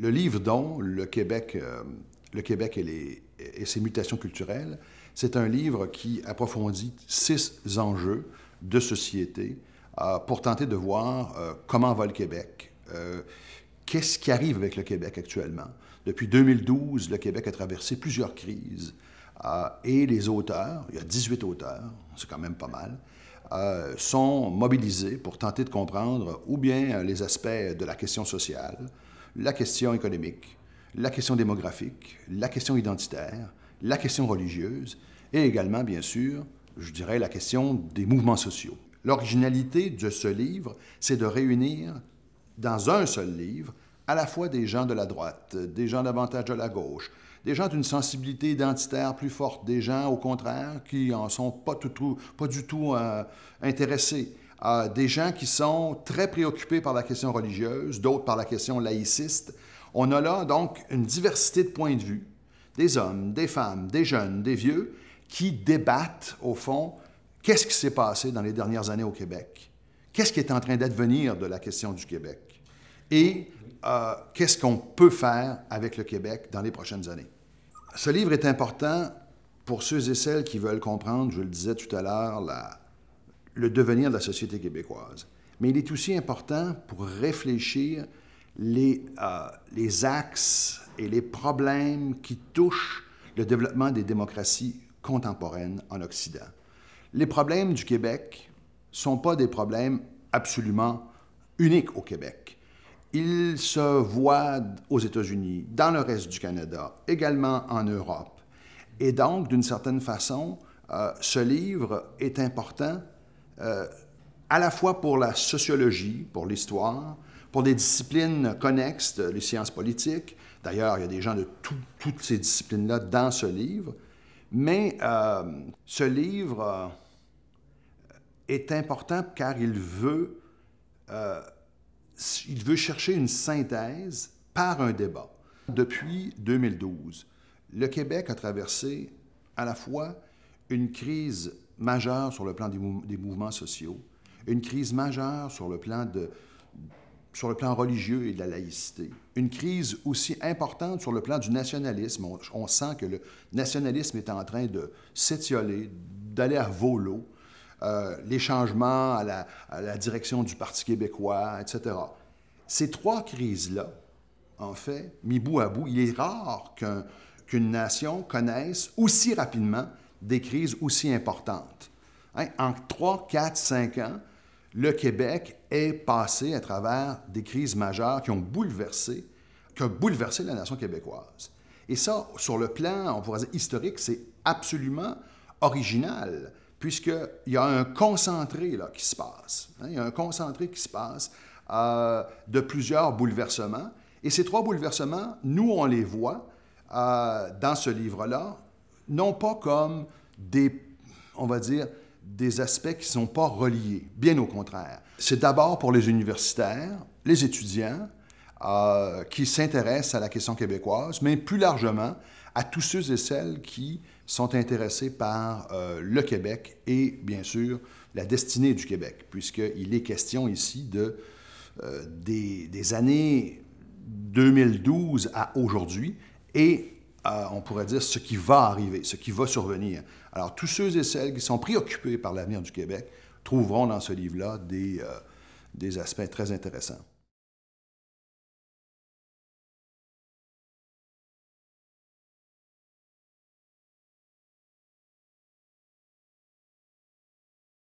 Le livre dont le Québec, euh, le Québec et, ses mutations culturelles, c'est un livre qui approfondit six enjeux de société euh, pour tenter de voir euh, comment va le Québec, qu'est-ce qui arrive avec le Québec actuellement. Depuis 2012, le Québec a traversé plusieurs crises et les auteurs, il y a 18 auteurs, c'est quand même pas mal, sont mobilisés pour tenter de comprendre ou bien les aspects de la question sociale, la question économique, la question démographique, la question identitaire, la question religieuse et également, bien sûr, je dirais, la question des mouvements sociaux. L'originalité de ce livre, c'est de réunir dans un seul livre à la fois des gens de la droite, des gens davantage de la gauche, des gens d'une sensibilité identitaire plus forte, des gens, au contraire, qui en sont pas, du tout euh, intéressés des gens qui sont très préoccupés par la question religieuse, d'autres par la question laïciste. On a là donc une diversité de points de vue, des hommes, des femmes, des jeunes, des vieux, qui débattent au fond qu'est-ce qui s'est passé dans les dernières années au Québec, qu'est-ce qui est en train d'advenir de la question du Québec et euh, qu'est-ce qu'on peut faire avec le Québec dans les prochaines années. Ce livre est important pour ceux et celles qui veulent comprendre, je le disais tout à l'heure, la, le devenir de la société québécoise. Mais il est aussi important pour réfléchir les, euh, les axes et les problèmes qui touchent le développement des démocraties contemporaines en Occident. Les problèmes du Québec ne sont pas des problèmes absolument uniques au Québec. Ils se voient aux États-Unis, dans le reste du Canada, également en Europe. Et donc, d'une certaine façon, euh, ce livre est important euh, à la fois pour la sociologie, pour l'histoire, pour des disciplines connexes, les sciences politiques. D'ailleurs, il y a des gens de toutes ces disciplines-là dans ce livre. Mais euh, ce livre euh, est important car il veut, il veut chercher une synthèse par un débat. Depuis 2012, le Québec a traversé à la fois une crise majeure sur le plan des, mouvements sociaux, une crise majeure sur le plan religieux et de la laïcité. Une crise aussi importante sur le plan du nationalisme. On, sent que le nationalisme est en train de s'étioler, d'aller à volo. Euh, les changements à la, direction du Parti québécois, etc. Ces trois crises-là, en fait, mis bout à bout, il est rare qu'une nation connaisse aussi rapidement des crises aussi importantes. Hein, en 3, 4, 5 ans, le Québec est passé à travers des crises majeures qui ont bouleversé, qui bouleversé la nation québécoise. Et ça, sur le plan, on pourrait historique, c'est absolument original, puisqu'il y a un concentré là, qui se passe. Hein, il y a un concentré qui se passe euh, de plusieurs bouleversements. Et ces trois bouleversements, nous, on les voit euh, dans ce livre-là, non pas comme des, on va dire, des aspects qui ne sont pas reliés, bien au contraire. C'est d'abord pour les universitaires, les étudiants euh, qui s'intéressent à la question québécoise, mais plus largement à tous ceux et celles qui sont intéressés par euh, le Québec et bien sûr la destinée du Québec, puisqu'il est question ici de, euh, des, des années 2012 à aujourd'hui et on pourrait dire, ce qui va arriver, ce qui va survenir. Alors, tous ceux et celles qui sont préoccupés par l'avenir du Québec trouveront dans ce livre-là des euh, aspects très intéressants.